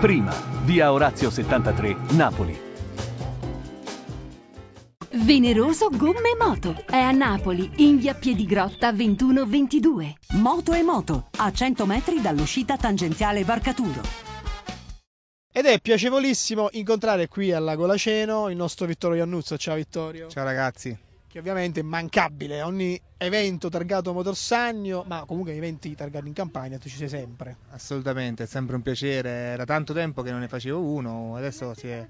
Prima, via Orazio 73, Napoli. Veneroso Gomme Moto è a Napoli, in via Piedigrotta 2122. Moto e Moto, a 100 metri dall'uscita tangenziale Barcaturo. Ed è piacevolissimo incontrare qui alla Golaceno il nostro Vittorio Iannuzzo. Ciao Vittorio. Ciao ragazzi che ovviamente è mancabile. Ogni evento targato Motorsagno, ma comunque eventi targati in campagna, tu ci sei sempre. Assolutamente, è sempre un piacere. Era tanto tempo che non ne facevo uno, adesso si è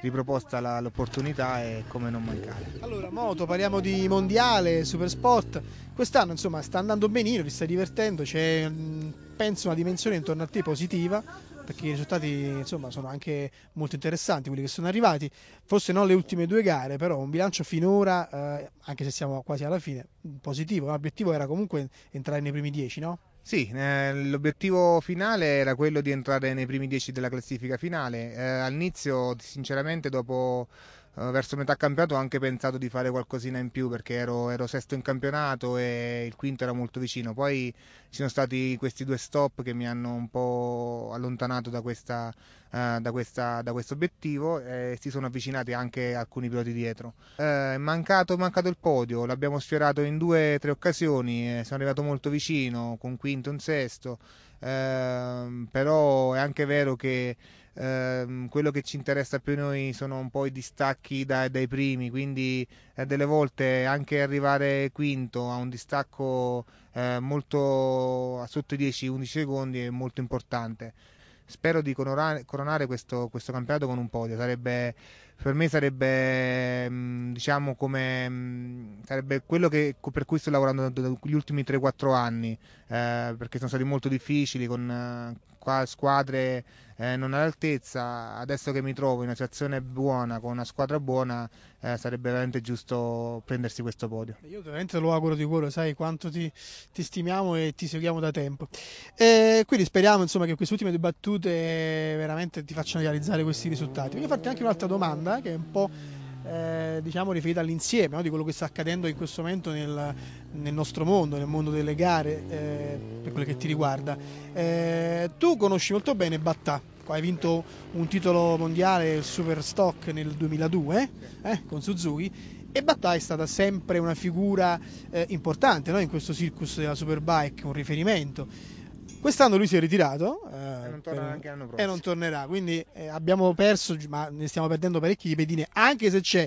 riproposta la, l'opportunità e come non mancare. Allora, moto, parliamo di mondiale, supersport. Quest'anno insomma sta andando benino, ti stai divertendo, c'è mm, penso una dimensione intorno a te positiva perché i risultati insomma, sono anche molto interessanti quelli che sono arrivati, forse non le ultime due gare, però un bilancio finora, eh, anche se siamo quasi alla fine, positivo, l'obiettivo era comunque entrare nei primi dieci, no? Sì, eh, l'obiettivo finale era quello di entrare nei primi dieci della classifica finale. Eh, all'inizio, sinceramente, dopo eh, verso metà campionato ho anche pensato di fare qualcosina in più perché ero, ero, sesto in campionato e il quinto era molto vicino. Poi ci sono stati questi due stop che mi hanno un po' allontanato da, questa, uh, da, questa, da questo obiettivo e si sono avvicinati anche alcuni piloti dietro. Eh, è mancato, mancato, il podio, l'abbiamo sfiorato in due o tre occasioni, sono arrivato molto vicino con quinto e un sesto, ehm, però è anche vero che Ehm, quello che ci interessa più a noi sono un po' i distacchi da, dai primi, quindi eh, delle volte anche arrivare quinto a un distacco eh, molto sotto i 10-11 secondi è molto importante. Spero di coronare, coronare questo, questo, campionato con un podio, sarebbe, per me sarebbe, mm, diciamo, come, mm, sarebbe quello che, per cui sto lavorando negli ultimi 3-4 anni, eh, perché sono stati molto difficili con, squadre eh, non all'altezza, adesso che mi trovo in una situazione buona, con una squadra buona, eh, sarebbe veramente giusto prendersi questo podio. Io ovviamente lo auguro di cuore, sai quanto ti, ti stimiamo e ti seguiamo da tempo. E eh, quindi speriamo insomma, che queste ultime due battute eh, veramente ti facciano realizzare questi risultati. Voglio farti anche un'altra domanda eh, che è un po' Eh, diciamo riferita all'insieme no? di quello che sta accadendo in questo momento nel, nel nostro mondo, nel mondo delle gare, eh, per quello che ti riguarda. Eh, tu conosci molto bene Battà, hai vinto un titolo mondiale, il Super Stock nel 2002 eh, con Suzuki e Battà è stata sempre una figura eh, importante no? in questo circus della Superbike, un riferimento. Quest'anno lui si è ritirato eh, e, non per, e, non tornerà, quindi eh, abbiamo perso, ma ne stiamo perdendo parecchi di pedine, anche se c'è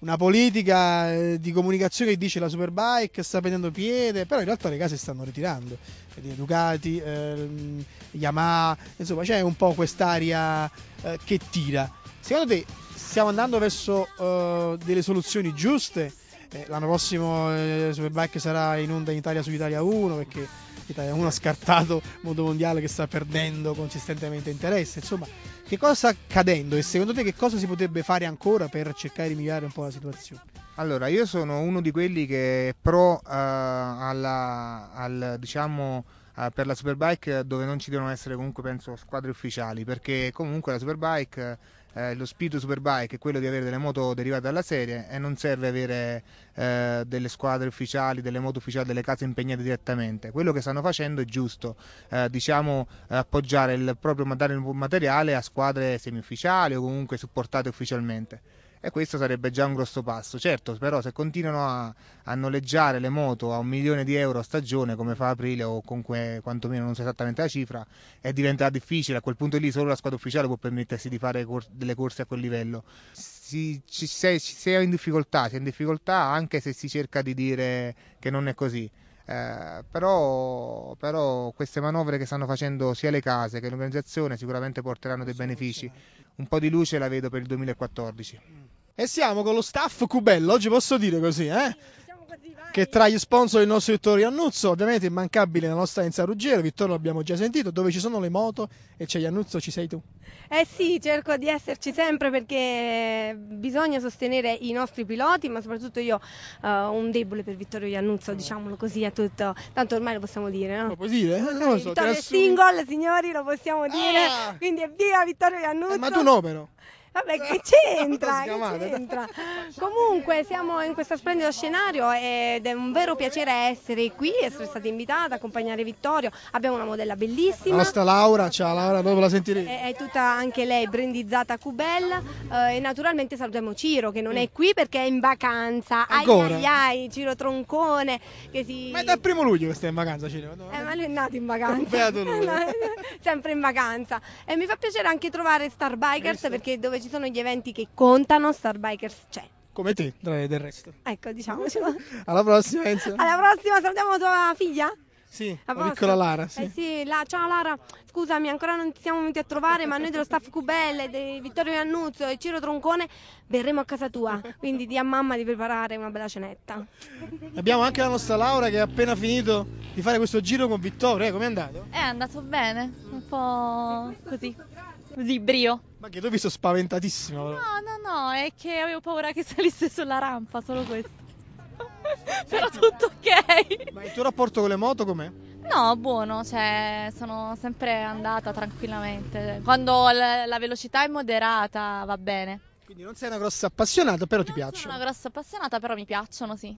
una politica eh, di comunicazione che dice la Superbike sta prendendo piede, però in realtà le case stanno ritirando, Ducati, ehm, Yamaha, insomma c'è un po' quest'aria eh, che tira. Secondo te stiamo andando verso eh, delle soluzioni giuste? Eh, l'anno prossimo eh, Superbike sarà in onda in Italia su Italia 1 perché caspita, è uno scartato mondo mondiale che sta perdendo consistentemente interesse. Insomma, che cosa sta accadendo e secondo te che cosa si potrebbe fare ancora per cercare di migliorare un po' la situazione? Allora, io sono uno di quelli che è pro uh, alla, al, diciamo, eh, per la Superbike eh, dove non ci devono essere comunque penso squadre ufficiali perché comunque la Superbike eh, lo spirito Superbike è quello di avere delle moto derivate dalla serie e non serve avere eh, delle squadre ufficiali, delle moto ufficiali, delle case impegnate direttamente. Quello che stanno facendo è giusto, eh, diciamo appoggiare il proprio materiale a squadre semi-ufficiali o comunque supportate ufficialmente e questo sarebbe già un grosso passo. Certo, però se continuano a, a noleggiare le moto a un milione di euro a stagione come fa Aprile o comunque quantomeno non so esattamente la cifra, e diventerà difficile, a quel punto lì solo la squadra ufficiale può permettersi di fare cor- delle corse a quel livello. Si, ci, se, si è in difficoltà, si in difficoltà anche se si cerca di dire che non è così. Eh, però, però, queste manovre che stanno facendo sia le case che l'organizzazione sicuramente porteranno dei benefici. Un po' di luce la vedo per il 2014. E siamo con lo staff Cubello, oggi posso dire così, eh? che tra gli sponsor del nostro Vittorio Annuzzo, ovviamente immancabile la nostra Enza Ruggero, Vittorio l'abbiamo già sentito, dove ci sono le moto e c'è Iannuzzo, ci sei tu? Eh sì, cerco di esserci sempre perché bisogna sostenere i nostri piloti, ma soprattutto io ho uh, eh, un debole per Vittorio Iannuzzo, diciamolo così a tutto, tanto ormai lo possiamo dire, no? Lo puoi dire? Eh? Non lo so, Vittorio è single, signori, lo possiamo dire, ah! quindi evviva Vittorio Iannuzzo! Eh, ma tu no però! Vabbè, che c'entra? che c'entra? Comunque siamo in questo splendido scenario ed è un vero piacere essere qui, essere stata invitata, accompagnare Vittorio. Abbiamo una modella bellissima. La nostra Laura, ciao Laura, dopo la sentirete? È, è, tutta anche lei brandizzata Cubella eh, e naturalmente salutiamo Ciro che non è mm. qui perché è in vacanza. Ancora? Ai, ai, ai Ciro Troncone che si... Ma è dal primo luglio che stai in vacanza Ciro? Eh, ma lui è nato in vacanza. lui. Sempre in vacanza. E mi fa piacere anche trovare Star Bikers perché dove dove ci sono gli eventi che contano, Starbikers c'è. Come te, del resto. Ecco, diciamocelo. Alla prossima, Enzo. Alla prossima, salutiamo tua figlia. Sì, a la piccola Lara. Sì. Eh sì, la, ciao Lara, scusami, ancora non ti siamo venuti a trovare, ma noi dello staff Cubelle, di Vittorio Iannuzzo e Ciro Troncone verremo a casa tua. Quindi di a mamma di preparare una bella cenetta. Abbiamo anche la nostra Laura che ha appena finito di fare questo giro con Vittorio. Eh, è andato? Eh, è andato bene, un po' così. Di brio. Ma che tu hai visto spaventatissimo. No, no, no, è che avevo paura che salisse sulla rampa, solo questo. però tutto ok. Ma il tuo rapporto con le moto com'è? No, buono, cioè sono sempre andata tranquillamente. Quando l- la velocità è moderata va bene. Quindi non sei una grossa appassionata, però ti piacciono. sono una grossa appassionata, però mi piacciono, sì.